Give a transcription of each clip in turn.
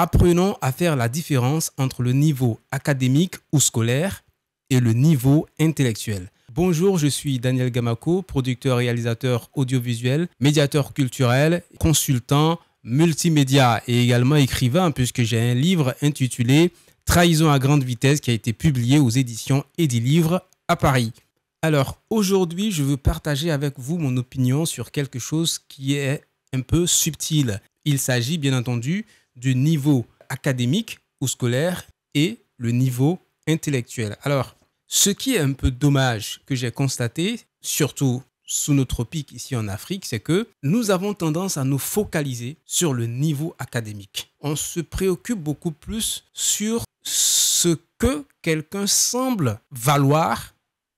Apprenons à faire la différence entre le niveau académique ou scolaire et le niveau intellectuel. Bonjour, je suis Daniel Gamako, producteur, réalisateur audiovisuel, médiateur culturel, consultant, multimédia et également écrivain puisque j'ai un livre intitulé Trahison à grande vitesse qui a été publié aux éditions Edilivre à Paris. Alors aujourd'hui, je veux partager avec vous mon opinion sur quelque chose qui est un peu subtil. Il s'agit bien entendu du niveau académique ou scolaire et le niveau intellectuel. Alors, ce qui est un peu dommage que j'ai constaté, surtout sous nos tropiques ici en Afrique, c'est que nous avons tendance à nous focaliser sur le niveau académique. On se préoccupe beaucoup plus sur ce que quelqu'un semble valoir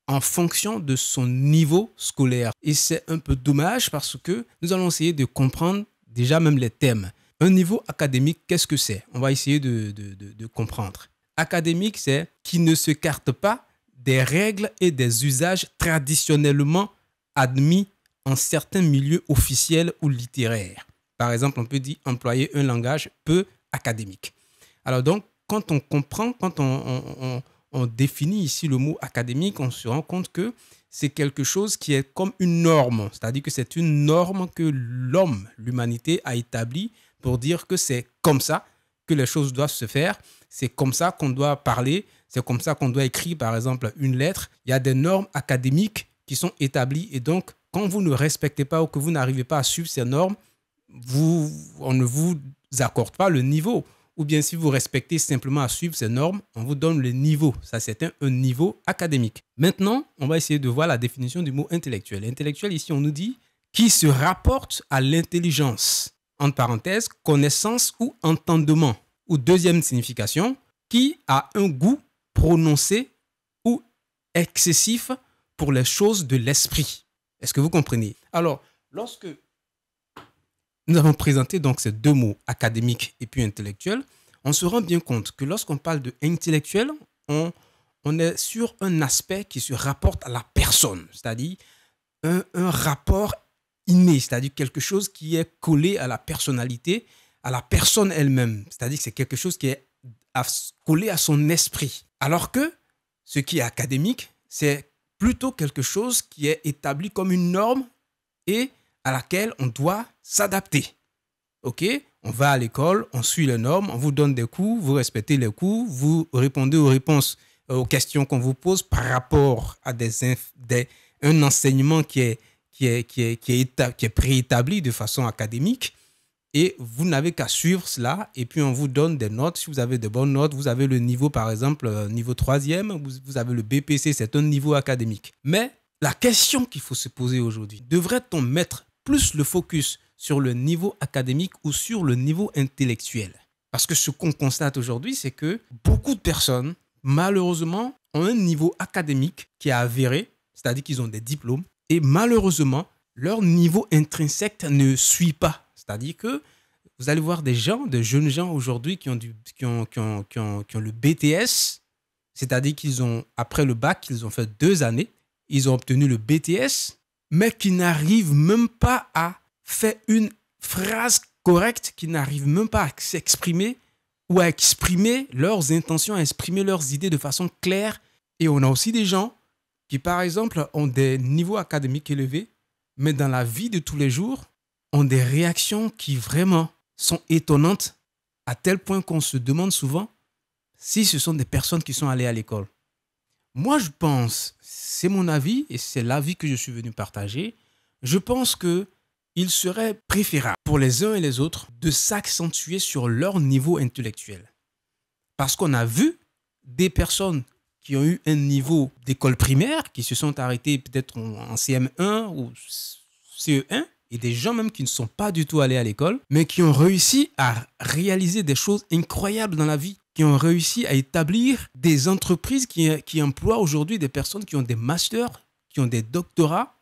en fonction de son niveau scolaire. Et c'est un peu dommage parce que nous allons essayer de comprendre déjà même les thèmes. Un niveau académique, qu'est-ce que c'est On va essayer de, comprendre. Académique, c'est qui ne se carte pas des règles et des usages traditionnellement admis en certains milieux officiels ou littéraires. Par exemple, on peut dire employer un langage peu académique. Alors donc, quand on comprend, quand on, on définit ici le mot académique, on se rend compte que c'est quelque chose qui est comme une norme, c'est-à-dire que c'est une norme que l'homme, l'humanité a établie pour dire que c'est comme ça que les choses doivent se faire, c'est comme ça qu'on doit parler, c'est comme ça qu'on doit écrire, par exemple, une lettre. Il y a des normes académiques qui sont établies et donc, quand vous ne respectez pas ou que vous n'arrivez pas à suivre ces normes, vous, on ne vous accorde pas le niveau. Ou bien si vous respectez simplement à suivre ces normes, on vous donne le niveau. Ça, c'est un, un niveau académique. Maintenant, on va essayer de voir la définition du mot intellectuel. Intellectuel, ici, on nous dit qui se rapporte à l'intelligence en parenthèse, connaissance ou entendement, ou deuxième signification, qui a un goût prononcé ou excessif pour les choses de l'esprit. Est-ce que vous comprenez Alors, lorsque nous avons présenté donc ces deux mots, académique et puis intellectuel, on se rend bien compte que lorsqu'on parle de intellectuel, on, on, est sur un aspect qui se rapporte à la personne, c'est-à-dire un, un rapport inné, c'est-à-dire quelque chose qui est collé à la personnalité, à la personne elle-même. C'est-à-dire que c'est quelque chose qui est collé à son esprit. Alors que ce qui est académique, c'est plutôt quelque chose qui est établi comme une norme et à laquelle on doit s'adapter. OK On va à l'école, on suit les normes, on vous donne des cours, vous respectez les cours, vous répondez aux réponses, euh, aux questions qu'on vous pose par rapport à des un enseignement qui est qui est, qui est, qui est, préétabli de façon académique. Et vous n'avez qu'à suivre cela. Et puis, on vous donne des notes. Si vous avez de bonnes notes, vous avez le niveau, par exemple, euh, niveau 3e, vous, vous avez le BPC, c'est un niveau académique. Mais la question qu'il faut se poser aujourd'hui, devrait-on mettre plus le focus sur le niveau académique ou sur le niveau intellectuel Parce que ce qu'on constate aujourd'hui, c'est que beaucoup de personnes, malheureusement, ont un niveau académique qui est avéré, c'est-à-dire qu'ils ont des diplômes, et malheureusement, leur niveau intrinsèque ne suit pas. C'est-à-dire que vous allez voir des gens, des jeunes gens aujourd'hui qui, ont, qui, ont le BTS, c'est-à-dire qu'ils ont, après le bac, ils ont fait deux années, ils ont obtenu le BTS, mais qui n'arrivent même pas à faire une phrase correcte, qui n'arrivent même pas à s'exprimer ou à exprimer leurs intentions, à exprimer leurs idées de façon claire. Et on a aussi des gens qui, par exemple, ont des niveaux académiques élevés, mais dans la vie de tous les jours, ont des réactions qui vraiment sont étonnantes, à tel point qu'on se demande souvent si ce sont des personnes qui sont allées à l'école. Moi, je pense, c'est mon avis et c'est l'avis que je suis venu partager, je pense que il serait préférable pour les uns et les autres de s'accentuer sur leur niveau intellectuel. Parce qu'on a vu des personnes qui ont eu un niveau d'école primaire, qui se sont arrêtés peut-être en, CM1 ou CE1, et des gens même qui ne sont pas du tout allés à l'école, mais qui ont réussi à réaliser des choses incroyables dans la vie, qui ont réussi à établir des entreprises qui, qui emploient aujourd'hui des personnes qui ont des masters, qui ont des doctorats,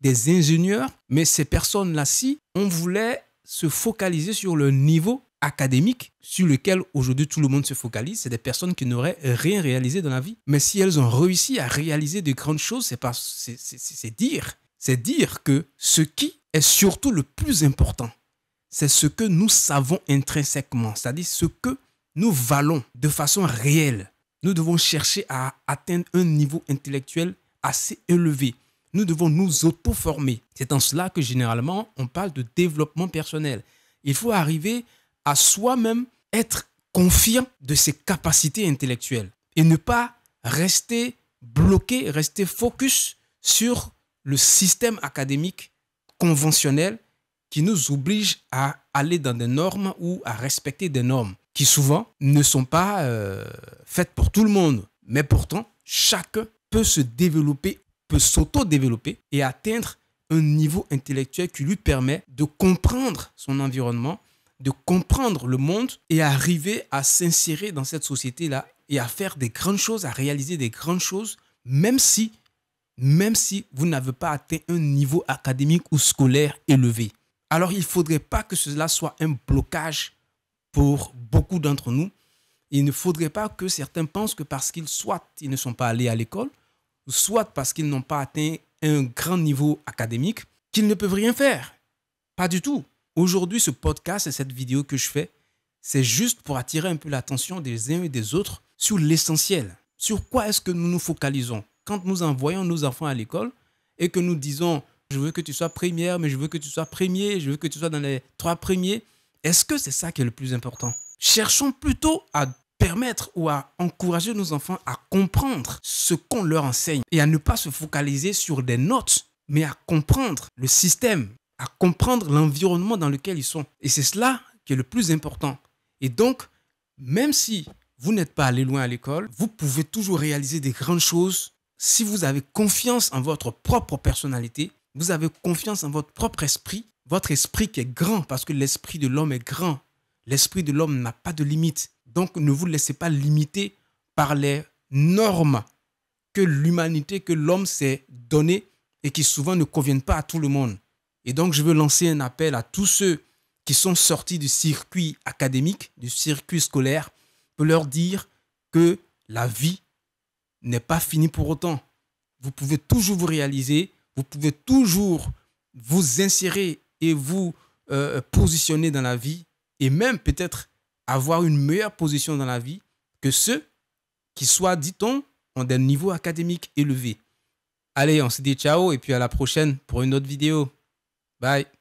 des ingénieurs. Mais ces personnes-là, si on voulait se focaliser sur le niveau académique sur lequel aujourd'hui tout le monde se focalise, c'est des personnes qui n'auraient rien réalisé dans la vie. Mais si elles ont réussi à réaliser de grandes choses, c'est, pas, c'est, dire. C'est dire que ce qui est surtout le plus important, c'est ce que nous savons intrinsèquement, c'est-à-dire ce que nous valons de façon réelle. Nous devons chercher à atteindre un niveau intellectuel assez élevé. Nous devons nous auto-former. C'est en cela que généralement on parle de développement personnel. Il faut arriver à soi-même être confiant de ses capacités intellectuelles et ne pas rester bloqué, rester focus sur le système académique conventionnel qui nous oblige à aller dans des normes ou à respecter des normes qui souvent ne sont pas euh, faites pour tout le monde. Mais pourtant, chacun peut se développer, peut s'auto-développer et atteindre un niveau intellectuel qui lui permet de comprendre son environnement, de comprendre le monde et arriver à s'insérer dans cette société-là et à faire des grandes choses, à réaliser des grandes choses, même si, même si vous n'avez pas atteint un niveau académique ou scolaire élevé. Alors il ne faudrait pas que cela soit un blocage pour beaucoup d'entre nous. Il ne faudrait pas que certains pensent que parce qu'ils soit ils ne sont pas allés à l'école, soit parce qu'ils n'ont pas atteint un grand niveau académique, qu'ils ne peuvent rien faire. Pas du tout. Aujourd'hui, ce podcast et cette vidéo que je fais, c'est juste pour attirer un peu l'attention des uns et des autres sur l'essentiel. Sur quoi est-ce que nous nous focalisons Quand nous envoyons nos enfants à l'école et que nous disons je veux que tu sois première, mais je veux que tu sois premier, je veux que tu sois dans les trois premiers, est-ce que c'est ça qui est le plus important Cherchons plutôt à permettre ou à encourager nos enfants à comprendre ce qu'on leur enseigne et à ne pas se focaliser sur des notes, mais à comprendre le système à comprendre l'environnement dans lequel ils sont. Et c'est cela qui est le plus important. Et donc, même si vous n'êtes pas allé loin à l'école, vous pouvez toujours réaliser des grandes choses si vous avez confiance en votre propre personnalité, vous avez confiance en votre propre esprit, votre esprit qui est grand, parce que l'esprit de l'homme est grand. L'esprit de l'homme n'a pas de limite. Donc ne vous laissez pas limiter par les normes que l'humanité, que l'homme s'est donné et qui souvent ne conviennent pas à tout le monde. Et donc, je veux lancer un appel à tous ceux qui sont sortis du circuit académique, du circuit scolaire, pour leur dire que la vie n'est pas finie pour autant. Vous pouvez toujours vous réaliser, vous pouvez toujours vous insérer et vous euh, positionner dans la vie, et même peut-être avoir une meilleure position dans la vie que ceux qui, soit dit-on, ont des niveaux académiques élevés. Allez, on se dit ciao et puis à la prochaine pour une autre vidéo. Bye.